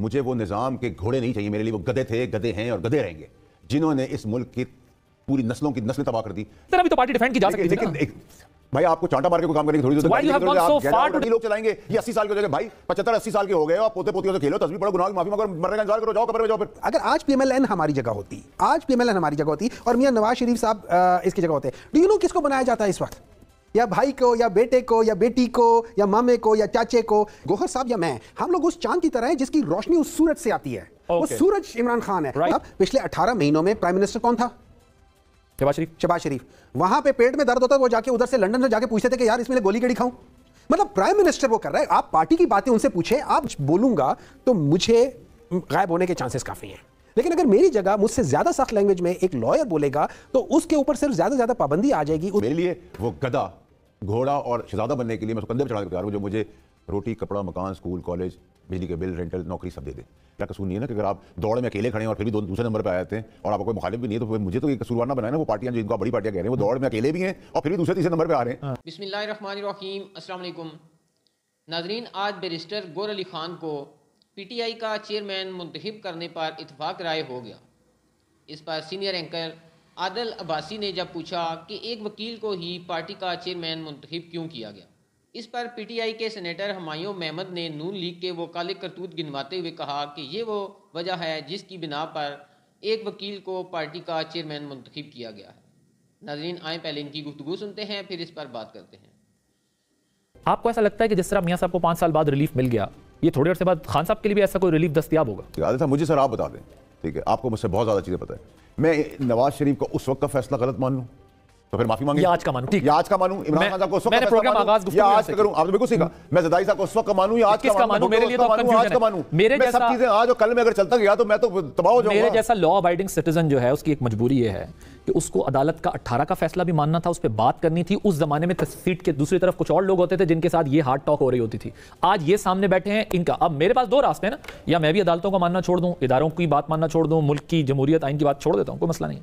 मुझे वो निज़ाम के घोड़े नहीं चाहिए मेरे लिए वो गधे थे गधे हैं और गधे रहेंगे जिन्होंने इस मुल्क की पूरी नस्लों की नस्लें तबाह कर दी सर अभी तो पार्टी डिफेंड की जा सकती है लेकिन भाई आपको चांटा मार के कोई काम करेंगे थोड़ी देर लोग चलाएंगे ये 80 साल के हो जाएंगे भाई 75 80 साल के हो गए आप पोते पोतियों से खेलो तस्वीर पढ़ो गुनाह माफी मांगो मरने का इंतजार करो जाओ कब्र में जाओ फिर अगर आज पीएमएलएन हमारी जगह होती आज पीएमएलएन हमारी जगह होती और मियां नवाज शरीफ साहब इसकी जगह होते डू यू नो किसको बनाया जाता है इस वक्त या भाई को या बेटे को या बेटी को या मामे को या चाचे को गोहर साहब या मैं हम लोग उस चांद की तरह हैं जिसकी रोशनी उस सूरज से आती है okay. वो सूरज इमरान खान है right. अब पिछले 18 महीनों में प्राइम मिनिस्टर कौन था शबाज शरीफ शबाज शरीफ वहां पे पेट में दर्द होता है वो जाके उधर से लंदन से जाके पूछते थे कि यार इसमें गोली कड़ी खाऊं मतलब प्राइम मिनिस्टर वो कर रहा है आप पार्टी की बातें उनसे पूछे आप बोलूंगा तो मुझे गायब होने के चांसेस काफ़ी हैं लेकिन अगर मेरी जगह मुझसे ज्यादा सख्त लैंग्वेज में एक लॉयर बोलेगा तो उसके ऊपर सिर्फ ज्यादा ज्यादा पाबंदी आ जाएगी मेरे लिए वो गदा घोड़ा और शहजादा बनने के लिए मैं कंधे पर चढ़ा तैयार हूँ जो मुझे रोटी कपड़ा मकान स्कूल कॉलेज बिजली के बिल रेंटल नौकरी सब दे दे क्या कसूर नहीं है ना कि अगर आप दौड़ में अकेले खड़े हैं और फिर भी दो दूसरे नंबर पर आए थे और आपको कोई मुखालिफ भी नहीं है तो मुझे तो ये कसूरवाना ना बनाए ना वो पार्टियां जो इनका बड़ी पार्टियां कह रहे हैं वो दौड़ में अकेले भी हैं और फिर भी दूसरे तीसरे नंबर पर आ रहे हैं हाँ। बिस्मिल्लाम नाजरीन आज बैरिस्टर गोर अली खान को पी टी आई का चेयरमैन मुंतब करने पर इतफाक़ राय हो गया इस पर सीनियर एंकर आदल अब्बासी ने जब पूछा कि एक वकील को ही पार्टी का चेयरमैन मंतखब क्यों किया गया इस पर पीटीआई के सेनेटर हमायूं महमद ने नून लीग के वो काले करतूत गिनवाते हुए कहा कि ये वो वजह है जिसकी बिना पर एक वकील को पार्टी का चेयरमैन मंतखब किया गया है नाजरीन आए पहले इनकी गुफ्तु सुनते हैं फिर इस पर बात करते हैं आपको ऐसा लगता है कि जिस तरह मियाँ साहब को पाँच साल बाद रिलीफ मिल गया ये थोड़े से बाद खान साहब के लिए भी ऐसा कोई रिलीफ दस्तियाब होगा मुझे सर आप बता दें ठीक है आपको मुझसे बहुत ज़्यादा चीज़ें पता है मैं नवाज शरीफ का उस वक्त का फैसला गलत मान लूँ तो फिर माफी मांगे आज का मानू ठीक आज का मानू इमरान खान साहब को उस प्रोग्राम आगाज गुफ्तगू आज का करूं आपने तो बिल्कुल सीखा हम्म। मैं जदाई साहब को उस वक्त मानू या आज का मानू मेरे लिए तो आज का मानू मेरे सब चीजें आज और कल में अगर चलता गया तो मैं तो तबाह हो जाऊंगा जैसा लॉ अबाइडिंग सिटीजन जो है उसकी एक मजबूरी है कि उसको अदालत का 18 का फैसला भी मानना था उस पर बात करनी थी उस जमाने में सीट के दूसरी तरफ कुछ और लोग होते थे जिनके साथ ये हार्ड टॉक हो रही होती थी आज ये सामने बैठे हैं इनका अब मेरे पास दो रास्ते हैं ना या मैं भी अदालतों का मानना छोड़ दूं इदारों की बात मानना छोड़ दूं मुल्क की जमूरियत आइन की बात छोड़ देता हूं कोई मसला नहीं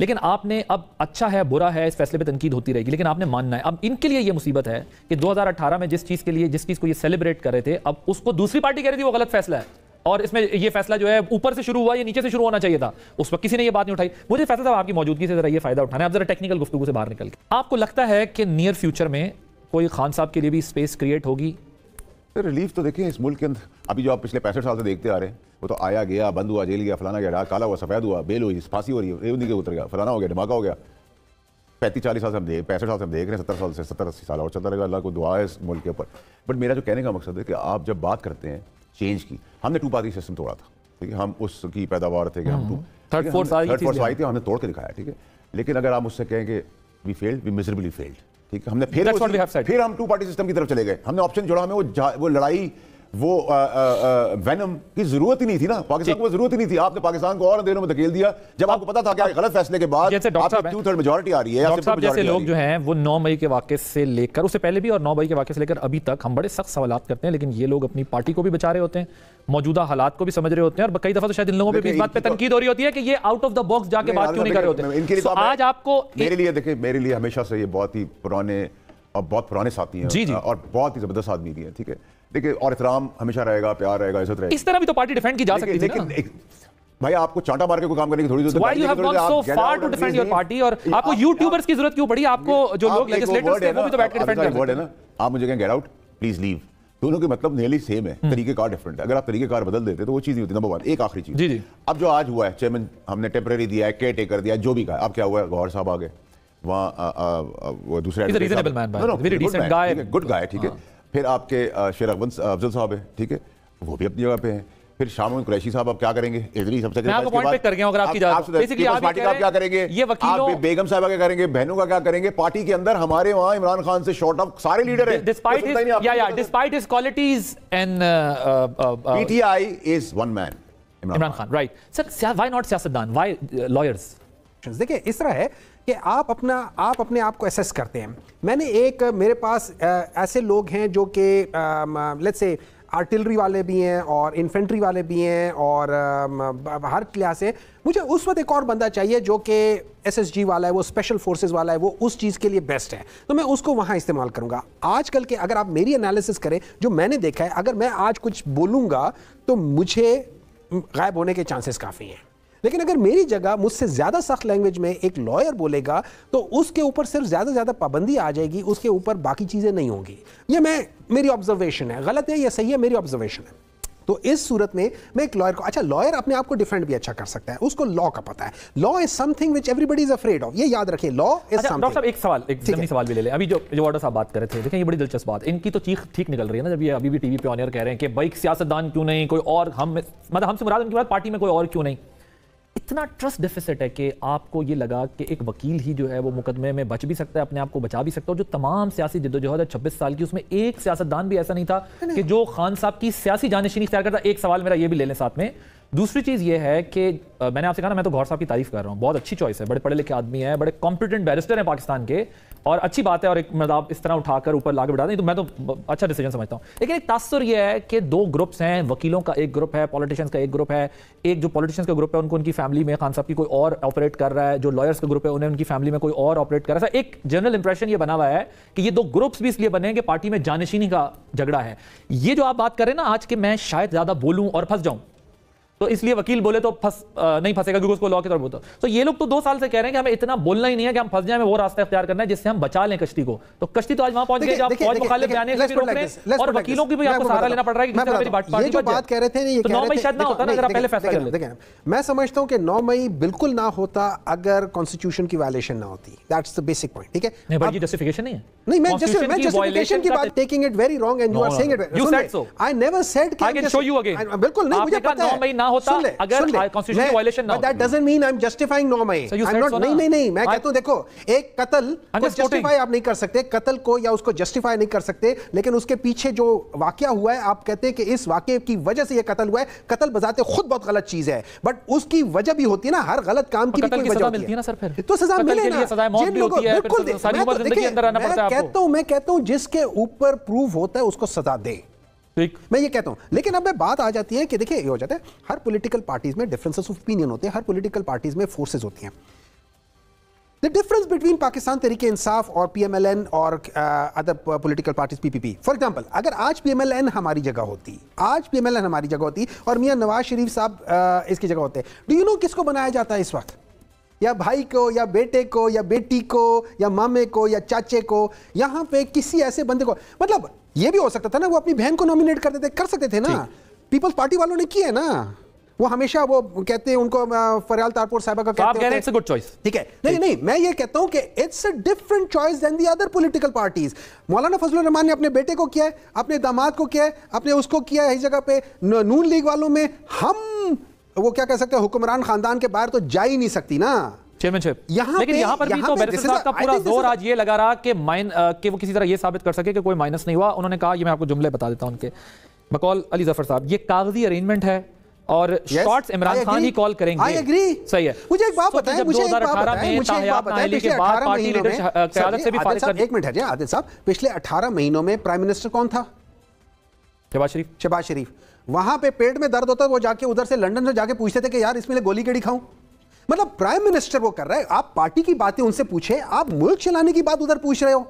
लेकिन आपने अब अच्छा है बुरा है इस फैसले पे तनकीद होती रहेगी लेकिन आपने मानना है अब इनके लिए ये मुसीबत है कि 2018 में जिस चीज़ के लिए जिस चीज़ को ये सेलिब्रेट कर रहे थे अब उसको दूसरी पार्टी कह रही थी वो गलत फैसला है और इसमें ये फैसला जो है ऊपर से शुरू हुआ या नीचे से शुरू होना चाहिए था उस वक्त किसी ने ये बात नहीं उठाई मुझे फैसला था आपकी मौजूदगी से जरा ये फायदा उठाना है आप जरा टेक्निकल गुफ्तु से बाहर निकल के आपको लगता है कि नियर फ्यूचर में कोई खान साहब के लिए भी स्पेस क्रिएट होगी रिलीफ तो देखिए इस मुल्क के अंदर अभी जो आप पिछले पैंसठ साल से देखते आ रहे हैं वो तो आया गया बंद हुआ जेल गया फलाना गया काला हुआ सफ़ेद हुआ बेल हुई फांसी हो रही है के उतर गया फलाना हो गया धमाका हो गया पैंतीस चालीस साल से हम देख पैंसठ साल से हम देख रहे हैं सत्तर साल से सत्तर अस्सी साल और चलता रहेगा अल्लाह को दुआ है इस मुल्क के ऊपर बट मेरा जो कहने का मकसद है कि आप जब बात करते हैं चेंज की हमने टू पार्टी सिस्टम तोड़ा था ठीक है हम उसकी पैदावार थे कि हम टू थर्ड फोर्थ आई थी हमने तोड़ के दिखाया ठीक है लेकिन अगर आप मुझसे कहें कि we failed we miserably failed ठीक है हमने फिर फिर हम टू पार्टी सिस्टम की तरफ चले गए हमने ऑप्शन जोड़ा हमें वो वो लड़ाई वो वैनम की जरूरत ही नहीं थी ना पाकिस्तान को जरूरत ही नहीं थी आपने पाकिस्तान को और अंधेरों में धकेल दिया जब आपको पता था गलत फैसले के बाद टू थर्ड मेजोरिटी आ रही है डॉक्टर साहब जैसे लोग जो हैं वो नौ मई के वाक्य से लेकर उससे पहले भी और नौ मई के वाक्य से लेकर अभी तक हम बड़े सख्त सवाल करते हैं लेकिन ये लोग अपनी पार्टी को भी बचा रहे होते हैं मौजूदा हालात को भी समझ रहे होते हैं और कई दफा तो शायद इन लोगों पे भी इस बात पे तो- तनकीद हो रही होती है कि ये आउट ऑफ द बॉक्स जाके बात क्यों नहीं कर रहे होते तो आज आपको मेरे लिए देखिए मेरे लिए हमेशा से ये बहुत ही पुराने और बहुत पुराने साथी हैं जी जी और बहुत ही जबरदस्त आदमी भी है ठीक है देखिए और इतराम हमेशा रहेगा प्यार रहेगा इज्जत रहेगा इस तरह भी तो पार्टी डिफेंड की जा सकती है भाई आपको चांटा मार के कोई काम करने की थोड़ी जरूरत है you have gone so far to defend your party और आपको यूट्यूबर्स की जरूरत क्यों पड़ी आपको जो लोग लेजिस्लेटर्स थे वो भी तो बैठ के डिफेंड करते वर्ड है आप मुझे कहें गेट आउट प्लीज लीव दोनों के मतलब नियरली सेम है तरीके कार डिफरेंट है अगर आप तरीके कार बदल देते तो वो चीज नहीं होती नंबर वन एक आखिरी चीज जी जी अब जो आज हुआ है चेयरमैन हमने टेम्परेरी दिया है केयर टेकर दिया जो भी कहा अब क्या हुआ है गौर साहब आ गए वहाँ दूसरे गुड गाय ठीक है फिर आपके शेर अकबंद अफजल साहब है ठीक है वो भी अपनी जगह पे हैं फिर शाम में कुरैशी साहब आप क्या करेंगे इधरी सबसे कर आप, क्या करेंगे ये वकीलों बेगम साहब क्या करेंगे बहनों का क्या करेंगे पार्टी के अंदर हमारे वहां इमरान खान से शॉर्ट ऑफ सारे लीडर हैं Imran Khan right sir why not सियासतदान व्हाई लॉयर्स देखिए इस तरह है कि आप अपना आप अपने आप को असेस करते हैं मैंने एक मेरे पास ऐसे लोग हैं जो कि लेट्स से आर्टिलरी वाले भी हैं और इन्फेंट्री वाले भी हैं और हर लिहाज से मुझे उस वक्त एक और बंदा चाहिए जो कि एसएसजी वाला है वो स्पेशल फोर्सेज वाला है वो उस चीज़ के लिए बेस्ट है तो मैं उसको वहाँ इस्तेमाल करूँगा आजकल के अगर आप मेरी एनालिसिस करें जो मैंने देखा है अगर मैं आज कुछ बोलूँगा तो मुझे गायब होने के चांसेस काफ़ी हैं लेकिन अगर मेरी जगह मुझसे ज़्यादा सख्त लैंग्वेज में एक लॉयर बोलेगा तो उसके ऊपर सिर्फ ज़्यादा से ज़्यादा पाबंदी आ जाएगी उसके ऊपर बाकी चीज़ें नहीं होंगी ये मैं मेरी ऑब्जर्वेशन है गलत है या सही है मेरी ऑब्जर्वेशन है तो इस सूरत में मैं एक लॉयर को अच्छा लॉयर अपने आप को डिफेंड भी अच्छा कर सकता है उसको लॉ का पता है law is something which everybody is afraid of ये याद रखिए लॉ इज समथिंग डॉक्टर साहब एक सवाल एक जल्दी सवाल भी ले ले अभी जो जो वार्डर साहब बात कर रहे थे देखें ये बड़ी दिलचस्प बात इनकी तो चीख ठीक निकल रही है ना जब ये अभी भी टीवी पे ऑनियर कह रहे हैं कि भाई सियासतदान क्यों नहीं कोई और हम मतलब हमसे मुराद उनके बाद पार्टी में कोई और क्यों नहीं इतना ट्रस्ट डिफिसिट है कि आपको ये लगा कि एक वकील ही जो है वो मुकदमे में बच भी सकता है अपने आप को बचा भी सकता है जो तमाम सियासी जिदोजहद है छब्बीस साल की उसमें एक सियासतदान भी ऐसा नहीं था कि जो खान साहब की सियासी जानशीन इख्तियार करता एक सवाल मेरा ये भी ले लें साथ में दूसरी चीज़ ये है कि मैंने आपसे कहा ना मैं तो गौर साहब की तारीफ कर रहा हूँ बहुत अच्छी चॉइस है बड़े पढ़े लिखे आदमी है बड़े कॉम्पिटेंट बैरिस्टर हैं पाकिस्तान के और अच्छी बात है और एक मतलब इस तरह उठाकर ऊपर लाकर बढ़ा दें तो मैं तो अच्छा डिसीजन समझता हूँ लेकिन एक तासर यह है कि दो ग्रुप्स हैं वकीलों का एक ग्रुप है पॉलिटिशियंस का एक ग्रुप है एक जो पॉलिटिशियंस का ग्रुप है उनको उनकी फैमिली में खान साहब की कोई और ऑपरेट कर रहा है जो लॉयर्स का ग्रुप है उन्हें उनकी फैमिली में कोई और ऑपरेट कर रहा है एक जनरल इंप्रेशन ये बना हुआ है कि ये दो ग्रुप्स भी इसलिए बने हैं कि पार्टी में जानशीनी का झगड़ा है ये जो आप बात करें ना आज के मैं शायद ज़्यादा बोलूँ और फंस जाऊँ तो इसलिए वकील बोले तो फंस नहीं फंसेगा क्योंकि उसको लॉ के तौर बोलता तो ये लोग तो दो साल से कह रहे हैं कि हमें इतना बोलना ही नहीं है कि हम फंस जाए वो रास्ता अख्तियार करना है जिससे हम बचा लें कश्ती को तो कश्ती तो आज वहां पहुंच गए और वकीलों की भी आपको सहारा लेना पड़ रहा है नौ मई शायद ना होता ना पहले फैसला मैं समझता हूँ कि नौ मई बिल्कुल ना होता अगर कॉन्स्टिट्यूशन की वायलेशन ना होती दैट्स द बेसिक पॉइंट ठीक है नहीं भाई ये मैं जस्ट मैं जस्टिफिकेशन की बात taking it very wrong and you are saying it you said so I never said कि I can show you again बिल्कुल नहीं मुझे पता है नौ मई ना ना होता ले, अगर कॉन्स्टिट्यूशन वायलेशन ना that doesn't mean I am justifying no my I am not नहीं नहीं नहीं मैं कहता हूं देखो एक कत्ल को जस्टिफाई आप नहीं कर सकते कत्ल को या उसको जस्टिफाई नहीं कर सकते लेकिन उसके पीछे जो वाक्य हुआ है आप कहते हैं कि इस वाक्य की वजह से यह कत्ल हुआ है कत्ल बजाते खुद बहुत गलत चीज है बट उसकी वजह भी होती है ना हर गलत काम की भी वजह होती है ना सर फिर तो सजा मिले ना बिल्कुल तो मैं कहता हूं मैं कहता हूं जिसके ऊपर प्रूफ होता है उसको सजा दे ठीक मैं ये कहता हूँ लेकिन अब मैं बात आ जाती है कि देखिए ये हो जाता है हर पॉलिटिकल पार्टीज में डिफरेंसेस ऑफ ओपिनियन होते हैं हर पॉलिटिकल पार्टीज में फोर्सेज होती हैं द डिफरेंस बिटवीन पाकिस्तान तरीके इंसाफ और PMLN और other political parties PPP for example अगर आज PMLN हमारी जगह होती आज PMLN हमारी जगह होती और मियाँ नवाज शरीफ साहब इसकी जगह होते डू यू नो किसको बनाया जाता है इस वक्त या भाई को या बेटे को या बेटी को या मामे को या चाचे को यहाँ पे किसी ऐसे बंदे को मतलब ये भी हो सकता था ना वो अपनी बहन को नॉमिनेट करते थे कर सकते थे ना पीपल्स पार्टी वालों ने किया है ना वो हमेशा वो कहते हैं उनको फरियाल तारपुर साहबा का तो कहते हैं इट्स अ गुड चॉइस ठीक है नहीं नहीं मैं ये कहता हूं कि it's a different choice than the other political parties Maulana Fazl Rahman ने अपने बेटे को किया है अपने दामाद को किया है अपने उसको किया है इस जगह पे नून लीग वालों में हम वो क्या कह सकते हैं हुक्मरान खानदान के बाहर तो जा ही नहीं सकती ना चेयरमैनशिप यहाँ लेकिन यहाँ पर भी तो बैरिस्टर साहब का पूरा जोर आज ये लगा रहा कि माइन कि वो किसी तरह ये साबित कर सके कि कोई माइनस नहीं हुआ उन्होंने कहा ये मैं आपको जुमले बता देता हूँ उनके बकौल अली जफर साहब ये कागजी अरेंजमेंट है और yes, शॉट्स इमरान खान ही कॉल करेंगे आई एग्री सही है मुझे एक बात बताएं मुझे एक बात बताएं मुझे एक बात बताएं पिछले 18 महीनों में क्यादत से भी फारिग कर एक मिनट है आदिल साहब पिछले 18 महीनों में प्राइम मिनिस्टर कौन था शबाज शरीफ शबाज शरीफ वहां पे पेट में दर्द होता वो जाके उधर से लंदन से जाके पूछते थे कि यार इसमें गोली केड़ी खाऊं मतलब प्राइम मिनिस्टर वो कर रहा है आप पार्टी की बातें उनसे पूछे आप मुल्क चलाने की बात उधर पूछ रहे हो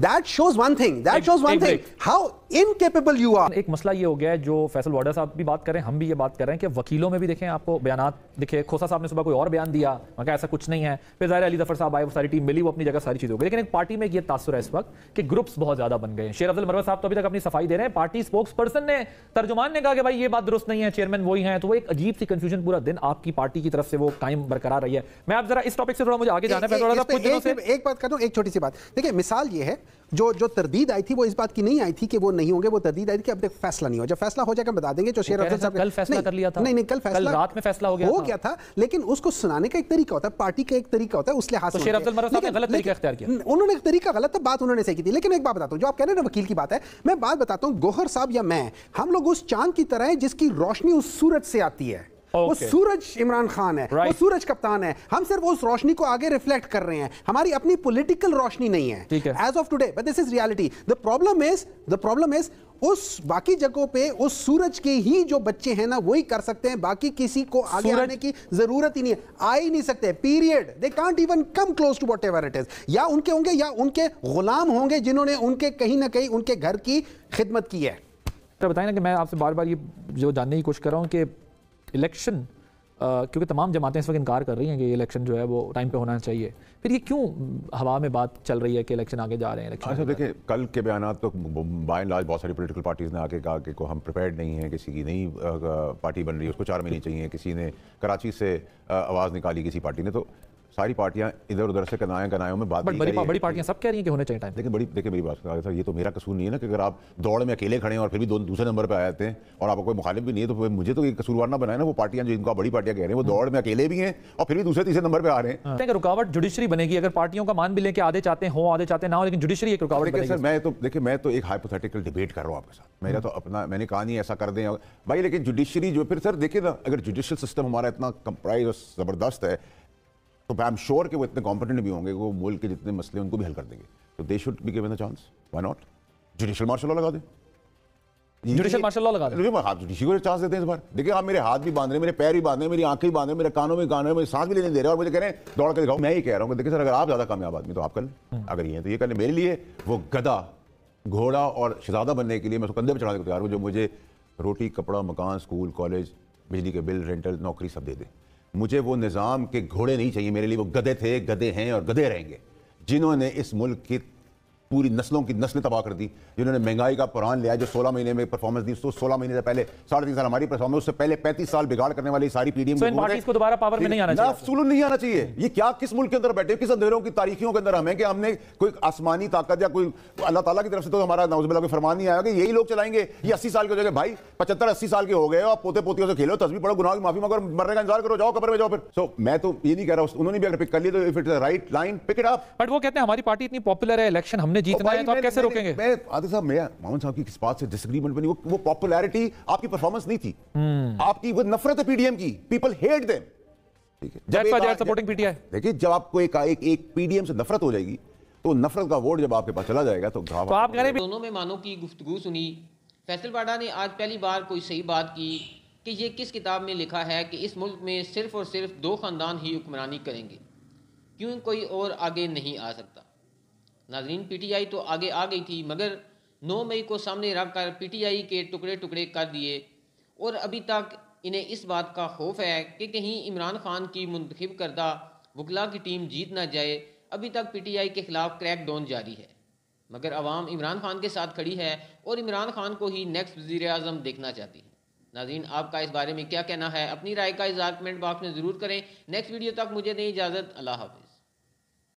that shows one thing that shows one thing how incapable you are एक मसला ये हो गया है जो फैसल वाडा साहब भी बात करें हम भी ये बात कर रहे हैं कि वकीलों में भी देखें आपको बयान दिखे खोसा साहब ने सुबह कोई और बयान दिया मैं ऐसा कुछ नहीं है फिर जाहिर अली जफर साहब आए वो सारी टीम मिली वो अपनी जगह सारी चीज हो गई लेकिन एक पार्टी में ये तासर है इस वक्त कि ग्रुप्स बहुत ज्यादा बन गए शेर अफजल मरवा साहब तो अभी तक अपनी सफाई दे रहे हैं पार्टी स्पोक्स पर्सन ने तर्जुमान ने कहा कि भाई ये बात दुरुस्त नहीं है चेयरमैन वही है तो वो एक अजीब सी कंफ्यूजन पूरा दिन आपकी पार्टी की तरफ से वो कायम बरकरार रही है मैं आप जरा इस टॉपिक से थोड़ा मुझे आगे जाना है एक बात कर दूँ एक छोटी सी बात देखिए मिसाल ये है जो जो तरदीद आई थी वो इस बात की नहीं आई थी कि वो नहीं होंगे वो तरदीद आई थी कि अब तक फैसला नहीं हो जब फैसला हो जाएगा बता देंगे जो शेर अफजल साहब कल फैसला कर लिया था नहीं नहीं कल फैसला कल रात में फैसला हो गया हो गया था लेकिन उसको सुनाने का एक तरीका होता है पार्टी का एक तरीका होता है उस लिहाज से शेर अफजल साहब ने गलत तरीका अख्तियार किया उन्होंने तरीका गलत था बात उन्होंने सही की थी लेकिन एक बात बताता हूँ जो आप कह रहे हैं वकील की बात है मैं बात बताता हूँ गोहर साहब या मैं हम लोग उस चांद की तरह है जिसकी रोशनी उस सूरज से आती है okay. वो सूरज इमरान खान है right. वो सूरज कप्तान है हम सिर्फ उस रोशनी को आगे रिफ्लेक्ट कर रहे हैं हमारी अपनी पॉलिटिकल रोशनी नहीं है age of today but this is reality the problem is the problem is उस बाकी जगहों पे उस सूरज के ही जो बच्चे हैं ना वही कर सकते हैं बाकी किसी को आगे सूरज? आने की जरूरत ही नहीं है आ ही नहीं सकते period they can't even come close to whatever it is या उनके होंगे या उनके गुलाम होंगे जिन्होंने उनके कहीं ना कहीं उनके घर की खिदमत की है तो बताइए ना कि मैं आपसे बार बार ये जो जानने की कोशिश कर रहा हूँ कि इलेक्शन uh, क्योंकि तमाम जमातें इस वक्त इनकार कर रही हैं कि इलेक्शन जो है वो टाइम पे होना चाहिए फिर ये क्यों हवा में बात चल रही है कि इलेक्शन आगे जा रहे हैं इलेक्शन अच्छा देखिए कल के बयान तो बाय लाज बहुत सारी पोलिटिकल पार्टीज़ ने आके कहा कि को हम प्रिपेयर्ड नहीं हैं किसी की नई पार्टी uh, uh, बन रही है उसको चार महीने चाहिए किसी ने कराची से आवाज़ निकाली किसी पार्टी ने तो सारी पार्टियां इधर उधर से कनाया कनायों में बात बड़ी बड़ी, बड़ी पार्टियां सब कह रही हैं कि होने चाहिए टाइम लेकिन बड़ी देखिए मेरी बात सर ये तो मेरा कसूर नहीं है ना कि अगर आप दौड़ में अकेले खड़े हैं और फिर भी दो दूसरे नंबर पर आ जाते हैं और आपको कोई मुखालिफ भी नहीं है तो मुझे तो कसूरवार ना बनाए ना वो पार्टियां जो इनका बड़ी पार्टियां कह रहे हैं वो दौड़ में अकेले भी हैं और फिर भी दूसरे तीसरे नंबर पर आ रहे हैं हाँ। रुकावट जुडिशरी बनेगी अगर पार्टियों का मान भी कि आधे चाहते हो आधे चाहते ना हो लेकिन जुडिशरी एक रुकावट सर मैं तो देखिए मैं तो एक हाइपोथेटिकल डिबेट कर रहा हूँ आपके साथ मेरा तो अपना मैंने कहा नहीं ऐसा कर दें भाई लेकिन जुडिशरी जो फिर सर देखिए ना अगर जुडिशियल सिस्टम हमारा इतना कंप्राइज और ज़बरदस्त है तो आई एम श्योर कि वो इतने कॉम्पिटेंट भी होंगे वो मुल्क के जितने मसले उनको भी हल कर देंगे तो they should be given a chance why not judicial martial law लगा दें जुडिशल मार्शल लॉ लगा दें आप जुडिशी हाँ, को चांस देते हैं इस बार देखिए आप हाँ, मेरे हाथ भी बांध रहे हैं मेरे पैर भी बांध रहे हैं मेरी आंखें भी बांध रहे हैं मेरे कानों में गाने में सांस भी लेने दे रहे हैं और मुझे कह रहे हैं दौड़ के दिखाओ मैं ही कह रहा हूँ देखिए सर अगर आप ज़्यादा कामयाब आदमी तो आप कर लें हम्म। अगर ये तो ये कर लें मेरे लिए वो गदा घोड़ा और शहजादा बनने के लिए मैं उसको कंधे पर चढ़ा के तैयार हूँ जो मुझे रोटी कपड़ा मकान स्कूल कॉलेज बिजली के बिल रेंटल नौकरी सब दे दें मुझे वो निज़ाम के घोड़े नहीं चाहिए मेरे लिए वो गधे थे गधे हैं और गधे रहेंगे जिन्होंने इस मुल्क की पूरी नस्लों की नस्लें तबाह कर दी जिन्होंने महंगाई का पुरान लिया जो 16 महीने में परफॉर्मेंस दी तो 16 महीने से पहले साढ़े तीन साल हमारी परफॉर्मेंस उससे पहले 35 साल बिगाड़ करने वाली सारी पीडीएम को दोबारा पावर में नहीं आना चाहिए नहीं आना चाहिए ये क्या किस मुल्क के अंदर बैठे किस अंधेरों की तारीखियों के अंदर हमें कि हमने कोई आसमानी ताकत या कोई अल्लाह तला की तरफ से तो हमारा नाउजबिला कोई फरमान नहीं आया कि यही लोग चलाएंगे ये अस्सी साल के हो जाएंगे भाई पचहत्तर अस्सी साल के हो गए और पोते पोतियों से खेलो तस्वीर पढ़ो गुनाह की माफी मगर मरने का इंतजार करो जाओ कबर में जाओ फिर सो मैं तो ये नहीं कह रहा उन्होंने भी अगर पिक कर लिया तो if it right line pick it up but वो कहते हैं हमारी पार्टी इतनी पॉपुलर है इलेक्शन हमने आपने जीतना है तो आप कैसे रोकेंगे मैं आदि साहब मैं मोहन साहब की किस बात से डिसएग्रीमेंट बनी वो पॉपुलैरिटी आपकी परफॉर्मेंस नहीं थी हम्म। आपकी वो नफरत है पीडीएम की पीपल हेट देम देखिए जब आपको एक एक एक पीडीएम से नफरत हो जाएगी तो नफरत का वोट जब आपके पास चला जाएगा तो तो आप कह रहे हैं दोनों में मानो की गुफ्तगु सुनी फैसलवाड़ा ने आज पहली बार कोई सही बात की कि ये किस किताब में लिखा है कि इस मुल्क में सिर्फ और सिर्फ दो ख़ानदान ही हुक्मरानी करेंगे क्यों कोई और आगे नहीं आ सकता नाजरीन पीटीआई तो आगे आ गई थी मगर 9 मई को सामने रखकर पीटीआई के टुकड़े टुकड़े कर दिए और अभी तक इन्हें इस बात का खौफ है कि कहीं इमरान खान की मुंतखब करदा वकला की टीम जीत ना जाए अभी तक पीटीआई के खिलाफ क्रैक डाउन जारी है मगर आवाम इमरान खान के साथ खड़ी है और इमरान खान को ही नेक्स्ट वजीर अजम देखना चाहती है नाजीन आपका इस बारे में क्या कहना है अपनी राय का इजहार कमेंट बॉक्स में ज़रूर करें नेक्स्ट वीडियो तक मुझे दें इजाज़त अल्लाह हाफि